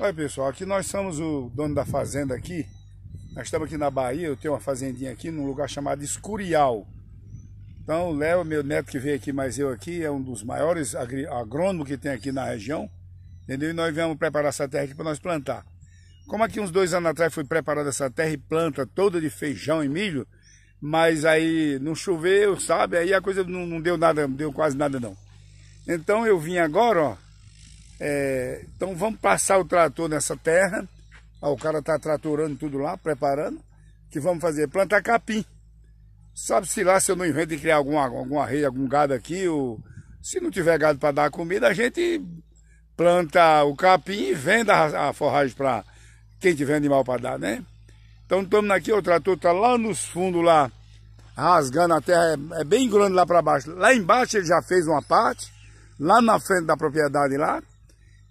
Olha pessoal, aqui nós somos o dono da fazenda aqui. Nós estamos aqui na Bahia, eu tenho uma fazendinha aqui num lugar chamado Escurial. Então o Léo, meu neto que veio aqui, mas eu aqui, é um dos maiores agrônomos que tem aqui na região. Entendeu? E nós viemos preparar essa terra aqui para nós plantar. Como aqui uns dois anos atrás foi preparada essa terra e planta toda de feijão e milho, mas aí não choveu, sabe? Aí a coisa não, não deu nada, não deu quase nada não. Então eu vim agora, ó, é, então vamos passar o trator nessa terra. Ó, o cara está tratorando tudo lá, preparando. Que vamos fazer? Plantar capim. Sabe-se lá se eu não invento de criar alguma, alguma rede, algum gado aqui, ou se não tiver gado para dar comida, a gente planta o capim e vende a, a forragem para quem tiver animal para dar, né? Então estamos aqui, o trator está lá nos fundos lá, rasgando a terra, é, é bem grande lá para baixo. Lá embaixo ele já fez uma parte, lá na frente da propriedade lá,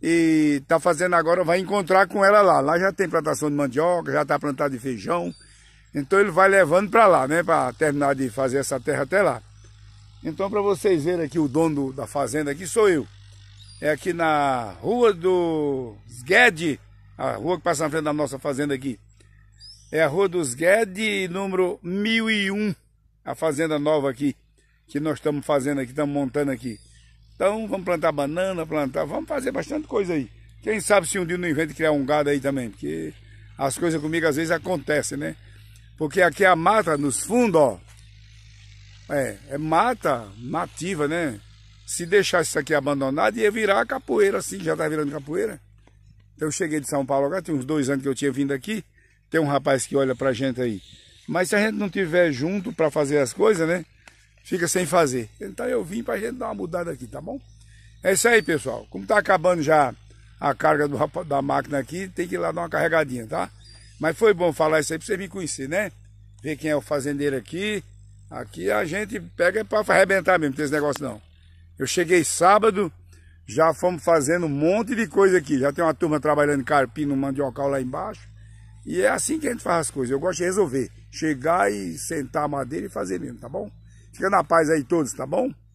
e está fazendo agora, vai encontrar com ela lá. Lá já tem plantação de mandioca, já está plantado de feijão. Então ele vai levando para lá, né, para terminar de fazer essa terra até lá. Então para vocês verem aqui o dono da fazenda aqui sou eu. É aqui na rua do Guedes, a rua que passa na frente da nossa fazenda aqui. É a rua dos Guedes, número 1001, a fazenda nova aqui que nós estamos fazendo aqui, estamos montando aqui. Então vamos plantar banana, plantar, vamos fazer bastante coisa aí. Quem sabe se um dia não invento criar um gado aí também, porque as coisas comigo às vezes acontecem, né? Porque aqui é a mata nos fundos, ó. É, é mata nativa, né? Se deixar isso aqui abandonado, ia virar capoeira, assim, já tá virando capoeira. Então eu cheguei de São Paulo agora, tem uns dois anos que eu tinha vindo aqui. Tem um rapaz que olha pra gente aí. Mas se a gente não tiver junto para fazer as coisas, né? fica sem fazer. Então eu vim pra gente dar uma mudada aqui, tá bom? É isso aí, pessoal. Como tá acabando já a carga do, da máquina aqui, tem que ir lá dar uma carregadinha, tá? Mas foi bom falar isso aí pra você me conhecer, né? Ver quem é o fazendeiro aqui. Aqui a gente pega pra arrebentar mesmo, tem esse negócio não. Eu cheguei sábado, já fomos fazendo um monte de coisa aqui. Já tem uma turma trabalhando carpinho, no mandiocal lá embaixo. E é assim que a gente faz as coisas. Eu gosto de resolver. Chegar e sentar a madeira e fazer mesmo, tá bom? Fica na paz aí todos, tá bom?